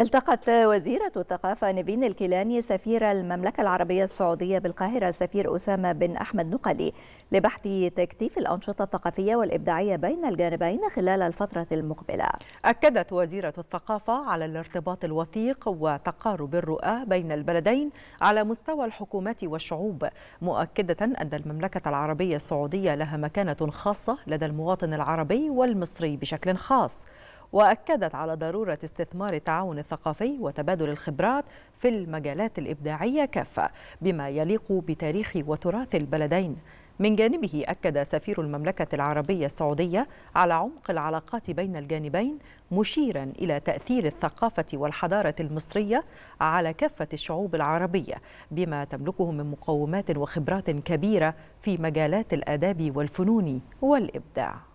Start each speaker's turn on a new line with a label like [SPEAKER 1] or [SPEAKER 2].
[SPEAKER 1] التقت وزيرة الثقافة نيفين الكيلاني سفير المملكة العربية السعودية بالقاهرة سفير أسامة بن أحمد نقلي لبحث تكثيف الأنشطة الثقافية والإبداعية بين الجانبين خلال الفترة المقبلة
[SPEAKER 2] أكدت وزيرة الثقافة على الارتباط الوثيق وتقارب الرؤى بين البلدين على مستوى الحكومات والشعوب مؤكدة أن المملكة العربية السعودية لها مكانة خاصة لدى المواطن العربي والمصري بشكل خاص وأكدت على ضرورة استثمار التعاون الثقافي وتبادل الخبرات في المجالات الإبداعية كافة بما يليق بتاريخ وتراث البلدين من جانبه أكد سفير المملكة العربية السعودية على عمق العلاقات بين الجانبين مشيرا إلى تأثير الثقافة والحضارة المصرية على كافة الشعوب العربية بما تملكه من مقومات وخبرات كبيرة في مجالات الآداب والفنون والإبداع